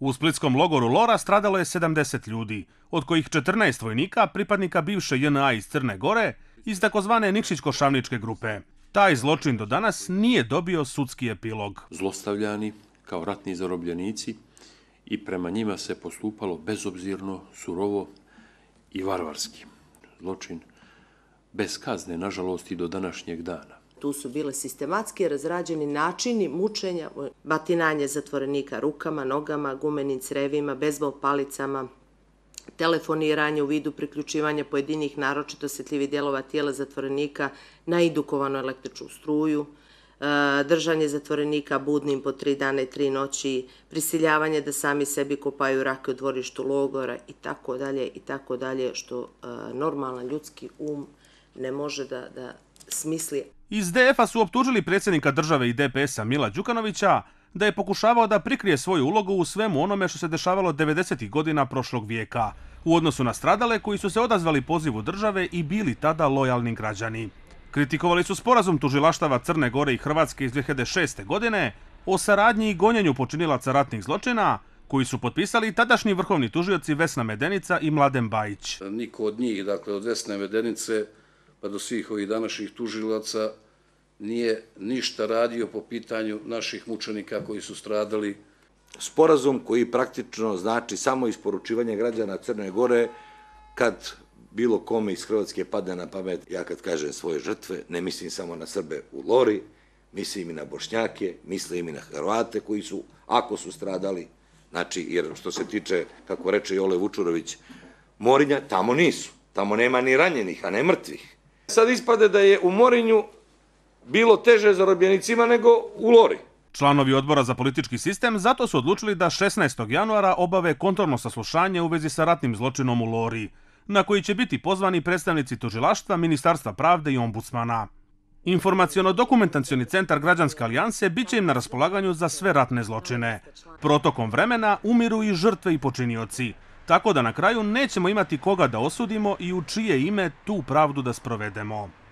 U Splitskom logoru Lora stradalo je 70 ljudi, od kojih 14 vojnika pripadnika bivše JNA iz Crne Gore iz takozvane Nikšićko-Šavničke grupe. Taj zločin do danas nije dobio sudski epilog. Zlostavljani kao ratni zarobljenici i prema njima se postupalo bezobzirno, surovo i varvarski. Zločin bez kazne, nažalost, i do današnjeg dana. Tu su bile sistematski razrađeni načini mučenja, batinanje zatvorenika rukama, nogama, gumenim crevima, bezbol palicama, telefoniranje u vidu priključivanja pojedinih naročito osjetljivih dijelova tijela zatvorenika na indukovanu električnu struju, e, držanje zatvorenika budnim po tri dane i tri noći, prisiljavanje da sami sebi kopaju rake u dvorištu logora i tako dalje i tako dalje, što e, normalan ljudski um ne može da, da smisli, Iz DF-a su optužili predsjednika države i DPS-a Mila Đukanovića da je pokušavao da prikrije svoju ulogu u svemu onome što se dešavalo 90. godina prošlog vijeka, u odnosu na stradale koji su se odazvali pozivu države i bili tada lojalni građani. Kritikovali su sporazum tužilaštava Crne Gore i Hrvatske iz 2006. godine o saradnji i gonjenju počinilaca ratnih zločina, koji su potpisali tadašnji vrhovni tužioci Vesna Medenica i Mladen Bajić. Niko od njih, dakle od Vesne Medenice, pa do svih ovih današnjih tužilaca nije ništa radio po pitanju naših mučenika koji su stradali. Sporazum koji praktično znači samo isporučivanje građana Crne Gore kad bilo kome iz Hrvatske padne na pamet, ja kad kažem svoje žrtve, ne mislim samo na Srbe u Lori, mislim i na Bošnjake, mislim i na Hrvate koji su, ako su stradali, znači, jer što se tiče, kako reče Jole Vučurović, Morinja, tamo nisu, tamo nema ni ranjenih, a ne mrtvih. Sad ispade da je u Morinju bilo teže za robjenicima nego u Lori. Članovi odbora za politički sistem zato su odlučili da 16. januara obave kontorno saslušanje u vezi sa ratnim zločinom u Lori, na koji će biti pozvani predstavnici tužilaštva, ministarstva pravde i ombudsmana. Informacijono-dokumentacioni centar građanske alijanse bit će im na raspolaganju za sve ratne zločine. Protokom vremena umiru i žrtve i počinioci tako da na kraju nećemo imati koga da osudimo i u čije ime tu pravdu da sprovedemo.